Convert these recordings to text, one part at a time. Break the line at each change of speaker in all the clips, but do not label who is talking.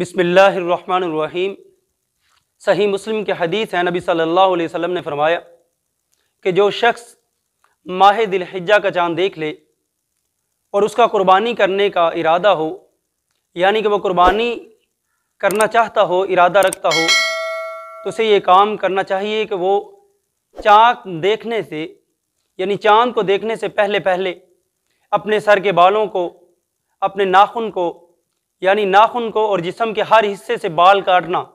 बिसमीम सही मुस्लिम के हदीस है नबी सल्लल्लाहु अलैहि वसल्लम ने फरमाया कि जो शख्स माह दिलहिजा का चांद देख ले और उसका कुर्बानी करने का इरादा हो यानी कि वह कुर्बानी करना चाहता हो इरादा रखता हो तो उसे ये काम करना चाहिए कि वो चाँद देखने से यानी चाँद को देखने से पहले पहले अपने सर के बालों को अपने नाखून को यानी नाखून को और जिसम के हर हिस्से से बाल काटना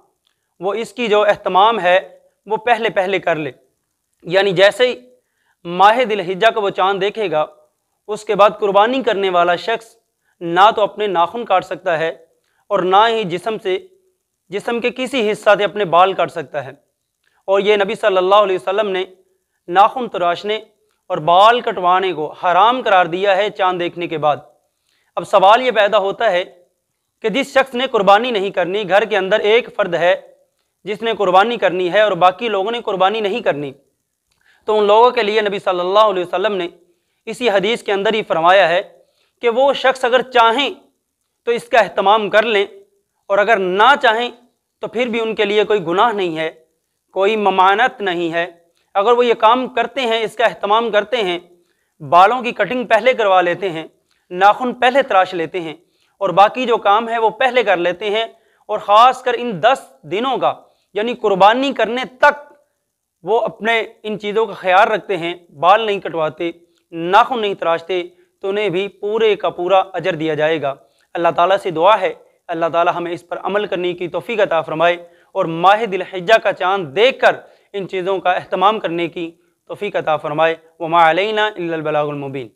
वो इसकी जो अहतमाम है वो पहले पहले कर ले यानी जैसे ही माह दिलहिजा का वो चांद देखेगा उसके बाद कुर्बानी करने वाला शख्स ना तो अपने नाखून काट सकता है और ना ही जिसम से जिसम के किसी हिस्सा से अपने बाल काट सकता है और ये नबी सल्लल्लाहु अलैहि वसल्लम ने नाखून तराशने और बाल कटवाने को हराम करार दिया है चांद देखने के बाद अब सवाल ये पैदा होता है कि जिस शख्स ने कुर्बानी नहीं करनी घर के अंदर एक फ़र्द है जिसने कुर्बानी करनी है और बाकी लोगों ने कुर्बानी नहीं करनी तो उन लोगों के लिए नबी सल्लल्लाहु अलैहि वसल्लम ने इसी हदीस के अंदर ही फरमाया है कि वो शख्स अगर चाहें तो इसका अहतमाम कर लें और अगर ना चाहें तो फिर भी उनके लिए कोई गुनाह नहीं है कोई ममानत नहीं है अगर वो ये काम करते हैं इसका अहतमाम करते हैं बालों की कटिंग पहले करवा लेते हैं नाखून पहले तराश लेते हैं और बाकी जो काम है वो पहले कर लेते हैं और ख़ास कर इन दस दिनों का यानी कुर्बानी करने तक वो अपने इन चीज़ों का ख्याल रखते हैं बाल नहीं कटवाते नाखून नहीं तराशते तो उन्हें भी पूरे का पूरा अजर दिया जाएगा अल्लाह ताला से दुआ है अल्लाह ताला हमें इस पर अमल करने की तोफ़ी अता फ़रमाए और माह दिलहजा का चांद देख कर इन चीज़ों का अहतमाम करने की तोफ़ी अता फ़रमाए वमा अलैना इल्लल बलागुल मुबीन